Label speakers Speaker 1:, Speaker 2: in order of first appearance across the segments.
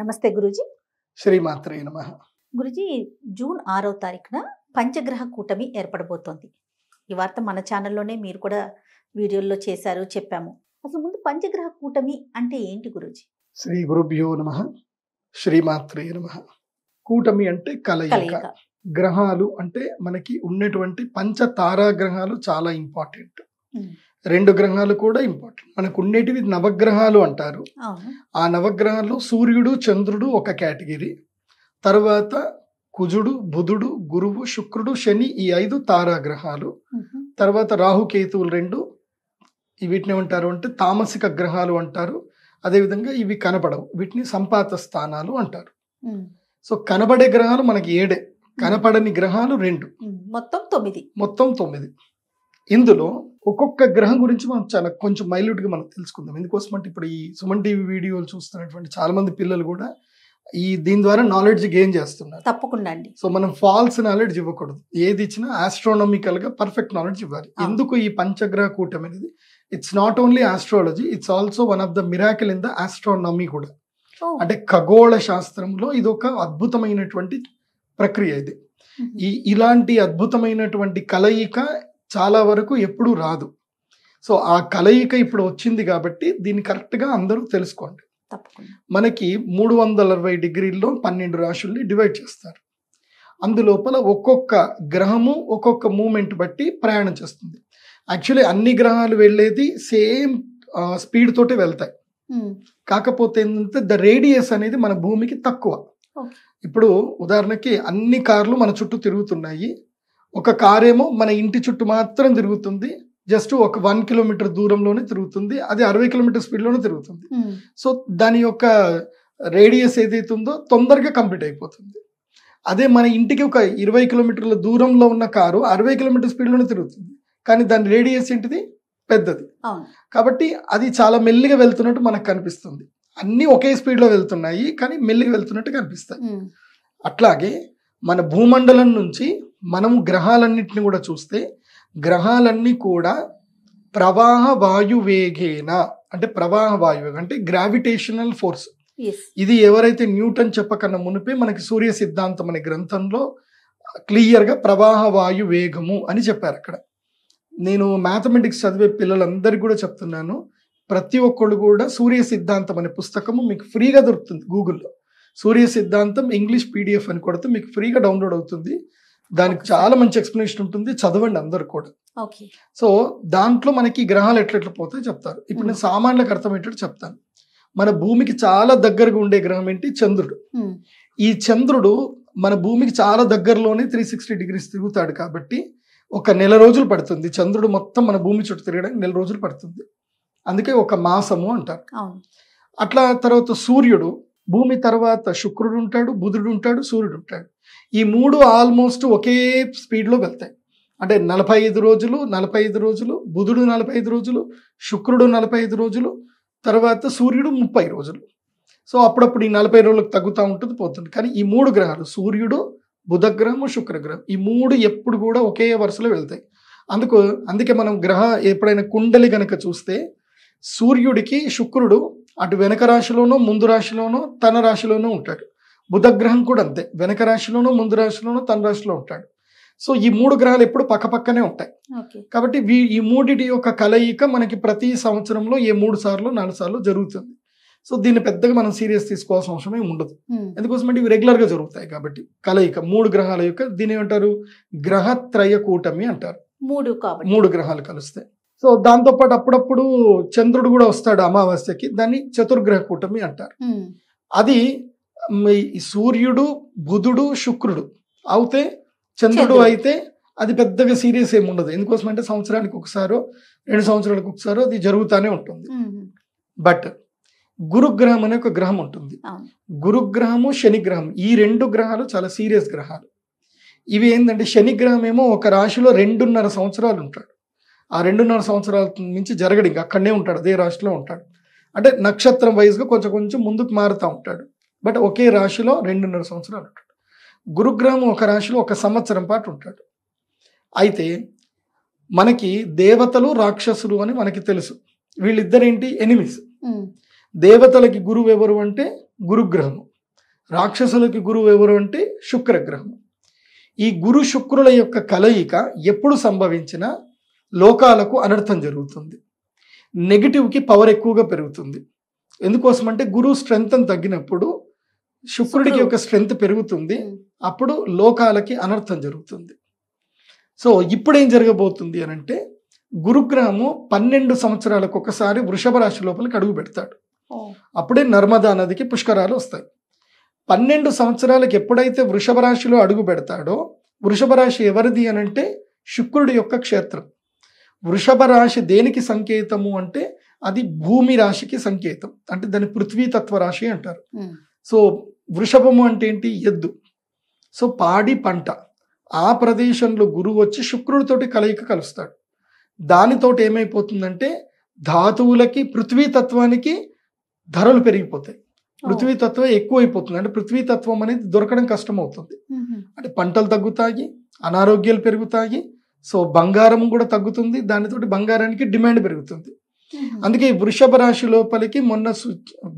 Speaker 1: నమస్తే గురుజీ శ్రీమాత్రే నమ గురుజీ జూన్ ఆరో తారీఖున పంచగ్రహ కూటమి ఏర్పడబోతోంది ఈ వార్త మన ఛానల్లోనే మీరు కూడా వీడియోల్లో చేశారు చెప్పాము అసలు ముందు పంచగ్రహ కూటమి అంటే ఏంటి గురుజీ శ్రీ గురుభ్యో నమ శ్రీమాత్రే నమ కూటమి అంటే కలయిక గ్రహాలు అంటే మనకి ఉన్నటువంటి పంచ గ్రహాలు చాలా ఇంపార్టెంట్ రెండు గ్రహాలు కూడా ఇంపార్టెంట్ మనకు ఉండేటివి నవగ్రహాలు అంటారు ఆ నవగ్రహాల్లో సూర్యుడు చంద్రుడు ఒక కేటగిరీ తర్వాత కుజుడు బుధుడు గురువు శుక్రుడు శని ఈ ఐదు తారాగ్రహాలు తర్వాత రాహుకేతువులు రెండు వీటిని ఏమంటారు అంటే తామసిక గ్రహాలు అంటారు అదేవిధంగా ఇవి కనపడవు వీటిని సంపాత స్థానాలు అంటారు సో కనబడే గ్రహాలు మనకి ఏడే కనపడని గ్రహాలు రెండు మొత్తం తొమ్మిది మొత్తం తొమ్మిది ఇందులో ఒక్కొక్క గ్రహం గురించి మనం చాలా కొంచెం మైల్యూట్గా మనం తెలుసుకుందాం ఎందుకోసం అంటే ఇప్పుడు ఈ సుమన్ టీవీ వీడియోలు చూస్తున్నటువంటి చాలామంది పిల్లలు కూడా ఈ దీని ద్వారా నాలెడ్జ్ గెయిన్ చేస్తున్నారు తప్పకుండా అండి సో మనం ఫాల్స్ నాలెడ్జ్ ఇవ్వకూడదు ఏది ఇచ్చినా ఆస్ట్రోనామికల్ గా పర్ఫెక్ట్ నాలెడ్జ్ ఇవ్వాలి ఎందుకు ఈ పంచగ్రహ కూటమి అనేది it's not only astrology it's also one of the miracle in the astronomy కూడా అంటే ఖగోళ శాస్త్రంలో ఇది ఒక అద్భుతమైనటువంటి ప్రక్రియ ఇది ఈ ఇలాంటి అద్భుతమైనటువంటి కలయిక చాలా వరకు ఎప్పుడూ రాదు సో ఆ కలయిక ఇప్పుడు వచ్చింది కాబట్టి దీన్ని కరెక్ట్గా అందరూ తెలుసుకోండి మనకి మూడు వందల అరవై డిగ్రీల్లో పన్నెండు రాశుల్ని డివైడ్ చేస్తారు అందులోపల ఒక్కొక్క గ్రహము ఒక్కొక్క మూమెంట్ బట్టి ప్రయాణం చేస్తుంది యాక్చువల్లీ అన్ని గ్రహాలు వెళ్ళేది సేమ్ స్పీడ్ తోటే వెళ్తాయి కాకపోతే ఏంటంటే ద రేడియస్ అనేది మన భూమికి తక్కువ ఇప్పుడు ఉదాహరణకి అన్ని కార్లు మన చుట్టూ తిరుగుతున్నాయి ఒక కారేమో మన ఇంటి చుట్టూ మాత్రం తిరుగుతుంది జస్ట్ ఒక వన్ కిలోమీటర్ దూరంలోనే తిరుగుతుంది అది అరవై కిలోమీటర్ స్పీడ్లోనే తిరుగుతుంది hmm. సో దాని యొక్క రేడియస్ ఏదైతే ఉందో తొందరగా కంప్లీట్ అయిపోతుంది అదే మన ఇంటికి ఒక ఇరవై కిలోమీటర్ల దూరంలో ఉన్న కారు అరవై కిలోమీటర్ స్పీడ్లోనే తిరుగుతుంది కానీ దాని రేడియస్ ఏంటిది పెద్దది కాబట్టి అది చాలా మెల్లిగా వెళ్తున్నట్టు మనకు కనిపిస్తుంది అన్నీ ఒకే స్పీడ్లో వెళ్తున్నాయి కానీ మెల్లిగా వెళ్తున్నట్టు కనిపిస్తాయి hmm. అట్లాగే మన భూమండలం నుంచి మనం గ్రహాలన్నింటిని కూడా చూస్తే గ్రహాలన్నీ కూడా ప్రవాహ వాయువేగేన అంటే ప్రవాహ వాయువేగ అంటే గ్రావిటేషనల్ ఫోర్స్ ఇది ఎవరైతే న్యూటన్ చెప్పకన్నా మునిపే మనకి సూర్య సిద్ధాంతం అనే గ్రంథంలో క్లియర్గా ప్రవాహ వాయు వేగము అని చెప్పారు అక్కడ నేను మ్యాథమెటిక్స్ చదివే పిల్లలందరికీ కూడా చెప్తున్నాను ప్రతి ఒక్కళ్ళు కూడా సూర్య సిద్ధాంతం అనే పుస్తకము మీకు ఫ్రీగా దొరుకుతుంది గూగుల్లో సూర్య సిద్ధాంతం ఇంగ్లీష్ పీడిఎఫ్ అని కొడితే మీకు ఫ్రీగా డౌన్లోడ్ అవుతుంది దానికి చాలా మంచి ఎక్స్ప్లెనేషన్ ఉంటుంది చదవండి అందరు కూడా సో దాంట్లో మనకి గ్రహాలు ఎట్లెట్లు పోతాయి చెప్తారు ఇప్పుడు నేను hmm. సామాన్యులకు అర్థమయ్యేటట్టు చెప్తాను మన భూమికి చాలా దగ్గరగా ఉండే గ్రహం ఏంటి చంద్రుడు hmm. ఈ చంద్రుడు మన భూమికి చాలా దగ్గరలోనే త్రీ సిక్స్టీ డిగ్రీస్ తిరుగుతాడు కాబట్టి ఒక నెల రోజులు పడుతుంది చంద్రుడు మొత్తం మన భూమి చుట్టూ తిరగడానికి నెల రోజులు పడుతుంది అందుకే ఒక మాసము అంటారు అట్లా తర్వాత సూర్యుడు భూమి తర్వాత శుక్రుడు ఉంటాడు బుధుడు ఉంటాడు సూర్యుడు ఉంటాడు ఈ మూడు ఆల్మోస్ట్ ఒకే స్పీడ్లో వెళ్తాయి అంటే నలభై ఐదు రోజులు నలభై ఐదు రోజులు బుధుడు నలభై ఐదు రోజులు శుక్రుడు నలభై ఐదు రోజులు తర్వాత సూర్యుడు ముప్పై రోజులు సో అప్పుడప్పుడు ఈ నలభై రోజులకు తగ్గుతూ ఉంటుంది పోతుంది కానీ ఈ మూడు గ్రహాలు సూర్యుడు బుధగ్రహము శుక్రగ్రహం ఈ మూడు ఎప్పుడు కూడా ఒకే వరుసలో వెళ్తాయి అందుకు అందుకే మనం గ్రహ ఎప్పుడైనా కుండలి కనుక చూస్తే సూర్యుడికి శుక్రుడు అటు వెనక రాశిలోనో ముందు రాశిలోనో తన రాశిలోనో ఉంటాడు బుధగ్రహం కూడా అంతే వెనక రాశిలోనూ ముందు రాశిలోనూ తన రాశిలో ఉంటాడు సో ఈ మూడు గ్రహాలు ఎప్పుడు పక్కపక్కనే ఉంటాయి కాబట్టి వీ ఈ మూడిటి యొక్క కలయిక మనకి ప్రతి సంవత్సరంలో ఏ మూడు సార్లు నాలుగు సార్లు జరుగుతుంది సో దీన్ని పెద్దగా మనం సీరియస్ తీసుకోవాల్సిన అవసరమే ఉండదు ఎందుకోసం అంటే ఇవి రెగ్యులర్గా జరుగుతాయి కాబట్టి కలయిక మూడు గ్రహాల యొక్క దీని ఏమంటారు గ్రహత్రయ కూటమి అంటారు మూడు మూడు గ్రహాలు కలుస్తాయి సో దాంతోపాటు అప్పుడప్పుడు చంద్రుడు కూడా వస్తాడు అమావాస్యకి దాన్ని చతుర్గ్రహ కూటమి అంటారు అది సూర్యుడు బుధుడు శుక్రుడు అవుతే చంద్రుడు అయితే అది పెద్దగా సీరియస్ ఏమి ఉండదు ఎందుకోసం అంటే సంవత్సరానికి ఒకసారో రెండు సంవత్సరాలకు ఒకసారో అది జరుగుతూనే ఉంటుంది బట్ గురుగ్రహం అనే ఒక గ్రహం ఉంటుంది గురుగ్రహము శనిగ్రహం ఈ రెండు గ్రహాలు చాలా సీరియస్ గ్రహాలు ఇవి ఏంటంటే శనిగ్రహం ఏమో ఒక రాశిలో రెండున్నర సంవత్సరాలు ఉంటాడు ఆ రెండున్నర సంవత్సరాల నుంచి జరగడు ఇంకా అక్కడనే ఉంటాడు అదే రాశిలో ఉంటాడు అంటే నక్షత్రం వైజ్గా కొంచెం కొంచెం ముందుకు మారుతూ ఉంటాడు బట్ ఒకే రాశిలో రెండున్నర సంవత్సరాలు ఉంటాడు గురుగ్రహం ఒక రాశిలో ఒక సంవత్సరం పాటు ఉంటాడు అయితే మనకి దేవతలు రాక్షసులు అని మనకి తెలుసు వీళ్ళిద్దరేంటి ఎనిమిస్ దేవతలకి గురువు ఎవరు అంటే గురుగ్రహము రాక్షసులకి గురువు ఎవరు అంటే శుక్రగ్రహము ఈ గురు శుక్రుల యొక్క కలయిక ఎప్పుడు సంభవించినా లోకాలకు అనర్థం జరుగుతుంది నెగిటివ్కి పవర్ ఎక్కువగా పెరుగుతుంది ఎందుకోసమంటే గురువు స్ట్రెంగ్త్ తగ్గినప్పుడు శుక్రుడికి ఒక స్ట్రెంగ్త్ పెరుగుతుంది అప్పుడు లోకాలకి అనర్థం జరుగుతుంది సో ఇప్పుడేం జరగబోతుంది అని అంటే గురుగ్రహము పన్నెండు సంవత్సరాలకు ఒకసారి వృషభ రాశి లోపలికి అడుగు పెడతాడు అప్పుడే నర్మదా నదికి పుష్కరాలు వస్తాయి పన్నెండు సంవత్సరాలకు ఎప్పుడైతే వృషభ రాశిలో అడుగు పెడతాడో వృషభ రాశి ఎవరిది అని అంటే శుక్రుడి యొక్క క్షేత్రం వృషభ రాశి దేనికి సంకేతము అంటే అది భూమి రాశికి సంకేతం అంటే దాని పృథ్వీతత్వ రాశి అంటారు సో వృషభము అంటే ఏంటి ఎద్దు సో పాడి పంట ఆ ప్రదేశంలో గురువు వచ్చి శుక్రుడితోటి కలయిక కలుస్తాడు దానితోటి ఏమైపోతుందంటే ధాతువులకి పృథ్వీతత్వానికి ధరలు పెరిగిపోతాయి పృథ్వీతత్వం ఎక్కువైపోతుంది అంటే పృథ్వీతత్వం అనేది దొరకడం కష్టం అవుతుంది అంటే పంటలు తగ్గుతాయి అనారోగ్యాలు పెరుగుతాయి సో బంగారం కూడా తగ్గుతుంది దానితోటి బంగారానికి డిమాండ్ పెరుగుతుంది అందుకే వృషభ రాశి లోపలికి మొన్న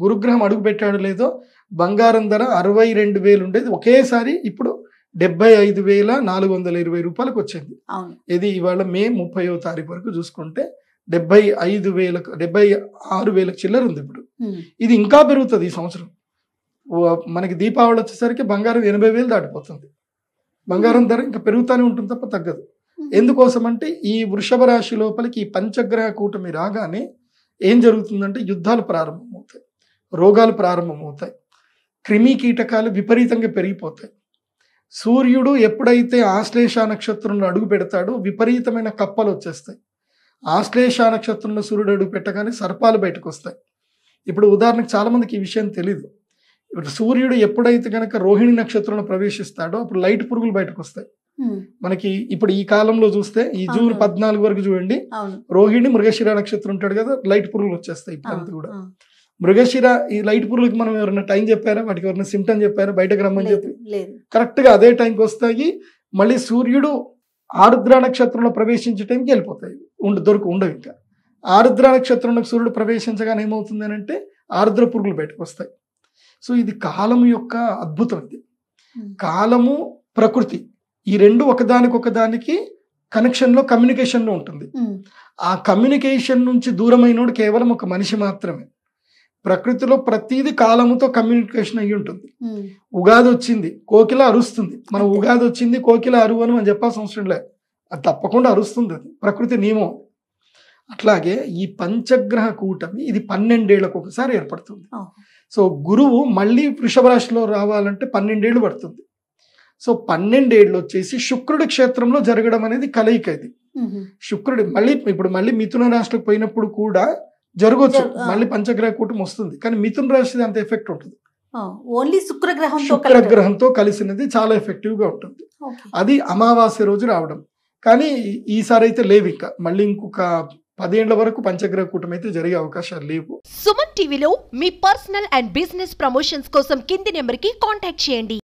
Speaker 1: గురుగ్రహం అడుగుపెట్టాడు లేదో బంగారం ధర అరవై రెండు వేలు ఉండేది ఒకేసారి ఇప్పుడు డెబ్బై ఐదు వేల నాలుగు వందల ఇరవై రూపాయలకు వచ్చింది ఇది ఇవాళ మే ముప్పైవ తారీఖు వరకు చూసుకుంటే డెబ్బై ఐదు వేల డెబ్బై ఆరు వేల చిల్లర ఉంది ఇప్పుడు ఇది ఇంకా పెరుగుతుంది ఈ సంవత్సరం మనకి దీపావళి వచ్చేసరికి బంగారం ఎనభై వేలు దాటిపోతుంది బంగారం ధర ఇంకా పెరుగుతూనే ఉంటుంది తప్ప తగ్గదు ఎందుకోసం అంటే ఈ వృషభ రాశి లోపలికి ఈ పంచగ్రహ కూటమి రాగానే ఏం జరుగుతుందంటే యుద్ధాలు ప్రారంభమవుతాయి రోగాలు ప్రారంభమవుతాయి క్రిమి కీటకాలు విపరీతంగా పెరిగిపోతాయి సూర్యుడు ఎప్పుడైతే ఆశ్లేష నక్షత్రంలో అడుగు పెడతాడో విపరీతమైన కప్పలు వచ్చేస్తాయి ఆశ్లేష నక్షత్రంలో సూర్యుడు అడుగు పెట్టగానే సర్పాలు బయటకు వస్తాయి ఇప్పుడు ఉదాహరణకు చాలామందికి ఈ విషయం తెలియదు ఇప్పుడు సూర్యుడు ఎప్పుడైతే కనుక రోహిణి నక్షత్రంలో ప్రవేశిస్తాడో అప్పుడు లైట్ పురుగులు బయటకు వస్తాయి మనకి ఇప్పుడు ఈ కాలంలో చూస్తే ఈ జూన్ పద్నాలుగు వరకు చూడండి రోహిణి మృగశిరా నక్షత్రం ఉంటాడు కదా లైట్ పురుగులు వచ్చేస్తాయి ఇప్పుడు అంతా కూడా మృగశిర ఈ లైట్ పురుగులకి మనం ఎవరైనా టైం చెప్పారా వాటికి ఎవరైనా సిమ్టమ్ చెప్పారా బయటకు రమ్మని చెప్పి కరెక్ట్ గా అదే టైంకి వస్తాయి మళ్ళీ సూర్యుడు ఆరుద్ర నక్షత్రంలో ప్రవేశించే టైంకి వెళ్ళిపోతాయి ఉండ దొరుకు ఉండవు ఇంకా ఆరుద్ర నక్షత్రంలో సూర్యుడు ప్రవేశించగానే ఏమవుతుంది అని అంటే ఆరుద్ర పురుగులు బయటకు వస్తాయి సో ఇది కాలం యొక్క అద్భుతం ఇది hmm. కాలము ప్రకృతి ఈ రెండు ఒకదానికొకదానికి కనెక్షన్లో కమ్యూనికేషన్లో ఉంటుంది hmm. ఆ కమ్యూనికేషన్ నుంచి దూరమైనోడు కేవలం ఒక మనిషి మాత్రమే ప్రకృతిలో ప్రతిది కాలముతో కమ్యూనికేషన్ అయ్యి ఉంటుంది ఉగాది వచ్చింది కోకిల అరుస్తుంది మనం ఉగాది వచ్చింది కోకిల అరువు అని మనం చెప్పాల్సిన అవసరం లేదు అది తప్పకుండా అరుస్తుంది అది ప్రకృతి నియమం అట్లాగే ఈ పంచగ్రహ కూటమి ఇది పన్నెండేళ్లకు ఒకసారి ఏర్పడుతుంది సో గురువు మళ్ళీ వృషభ రాశిలో రావాలంటే పన్నెండేళ్లు పడుతుంది సో పన్నెండేళ్ళు వచ్చేసి శుక్రుడి క్షేత్రంలో జరగడం అనేది కలయిక ఇది శుక్రుడు మళ్ళీ ఇప్పుడు మళ్ళీ మిథున రాశిలకు పోయినప్పుడు కూడా జరగచ్చు మళ్ళీ పంచగ్రహ కూటమి వస్తుంది కానీ మిథున రాశిది అంత ఎఫెక్ట్ ఉంటుంది ఓన్లీ శుక్రగ్రహంతో శుక్రగ్రహంతో కలిసినది చాలా ఎఫెక్టివ్గా ఉంటుంది అది అమావాస్య రోజు రావడం కానీ ఈసారి అయితే లేవు ఇంకా మళ్ళీ ఇంకొక పదేళ్ల వరకు పంచగ్రహ కూటమి అయితే జరిగే అవకాశాలు లేవు సుమన్ టీవీలో మీ పర్సనల్ అండ్ బిజినెస్ ప్రమోషన్స్ కోసం కింది నెంబర్కి కాంటాక్ట్ చేయండి